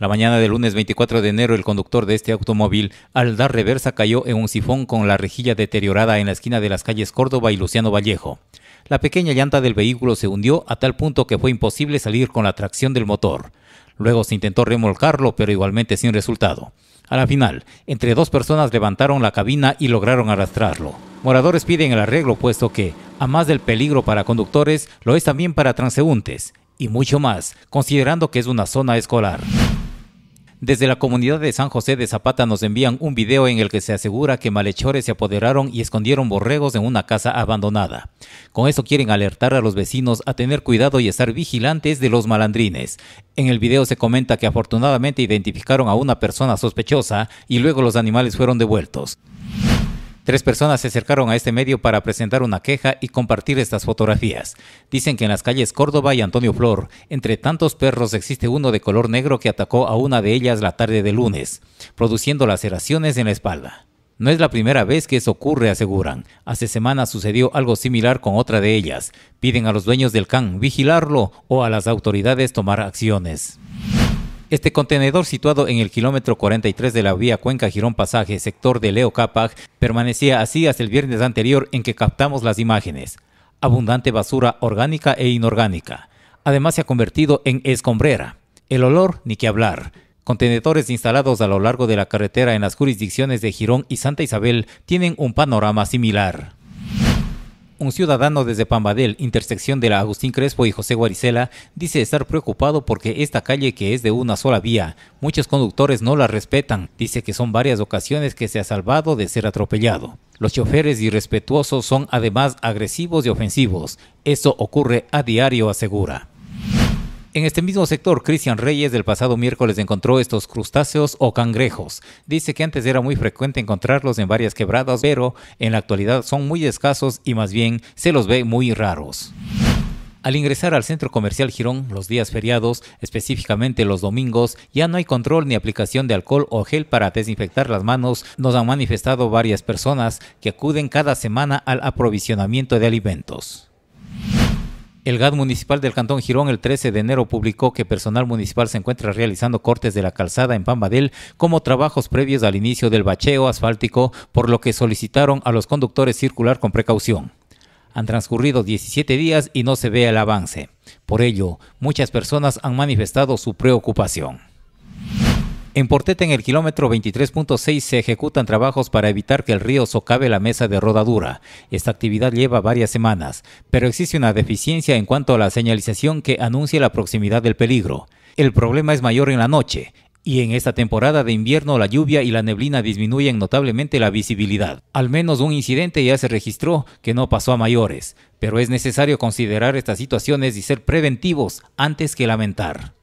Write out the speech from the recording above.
La mañana del lunes 24 de enero, el conductor de este automóvil, al dar reversa, cayó en un sifón con la rejilla deteriorada en la esquina de las calles Córdoba y Luciano Vallejo. La pequeña llanta del vehículo se hundió a tal punto que fue imposible salir con la tracción del motor. Luego se intentó remolcarlo, pero igualmente sin resultado. A la final, entre dos personas levantaron la cabina y lograron arrastrarlo. Moradores piden el arreglo puesto que, a más del peligro para conductores, lo es también para transeúntes, y mucho más, considerando que es una zona escolar. Desde la comunidad de San José de Zapata nos envían un video en el que se asegura que malhechores se apoderaron y escondieron borregos en una casa abandonada. Con eso quieren alertar a los vecinos a tener cuidado y estar vigilantes de los malandrines. En el video se comenta que afortunadamente identificaron a una persona sospechosa y luego los animales fueron devueltos. Tres personas se acercaron a este medio para presentar una queja y compartir estas fotografías. Dicen que en las calles Córdoba y Antonio Flor, entre tantos perros existe uno de color negro que atacó a una de ellas la tarde de lunes, produciendo laceraciones en la espalda. No es la primera vez que eso ocurre, aseguran. Hace semanas sucedió algo similar con otra de ellas. Piden a los dueños del can vigilarlo o a las autoridades tomar acciones. Este contenedor, situado en el kilómetro 43 de la vía Cuenca Girón Pasaje, sector de Leo Capag, permanecía así hasta el viernes anterior en que captamos las imágenes. Abundante basura orgánica e inorgánica. Además, se ha convertido en escombrera. El olor, ni que hablar. Contenedores instalados a lo largo de la carretera en las jurisdicciones de Girón y Santa Isabel tienen un panorama similar. Un ciudadano desde Pambadel, intersección de la Agustín Crespo y José Guaricela, dice estar preocupado porque esta calle que es de una sola vía, muchos conductores no la respetan. Dice que son varias ocasiones que se ha salvado de ser atropellado. Los choferes irrespetuosos son además agresivos y ofensivos. Eso ocurre a diario, asegura. En este mismo sector, Cristian Reyes del pasado miércoles encontró estos crustáceos o cangrejos. Dice que antes era muy frecuente encontrarlos en varias quebradas, pero en la actualidad son muy escasos y más bien se los ve muy raros. Al ingresar al centro comercial Girón los días feriados, específicamente los domingos, ya no hay control ni aplicación de alcohol o gel para desinfectar las manos, nos han manifestado varias personas que acuden cada semana al aprovisionamiento de alimentos. El GAD municipal del Cantón Girón el 13 de enero publicó que personal municipal se encuentra realizando cortes de la calzada en Pambadel como trabajos previos al inicio del bacheo asfáltico, por lo que solicitaron a los conductores circular con precaución. Han transcurrido 17 días y no se ve el avance. Por ello, muchas personas han manifestado su preocupación. En Portete, en el kilómetro 23.6, se ejecutan trabajos para evitar que el río socave la mesa de rodadura. Esta actividad lleva varias semanas, pero existe una deficiencia en cuanto a la señalización que anuncia la proximidad del peligro. El problema es mayor en la noche. Y en esta temporada de invierno la lluvia y la neblina disminuyen notablemente la visibilidad. Al menos un incidente ya se registró que no pasó a mayores, pero es necesario considerar estas situaciones y ser preventivos antes que lamentar.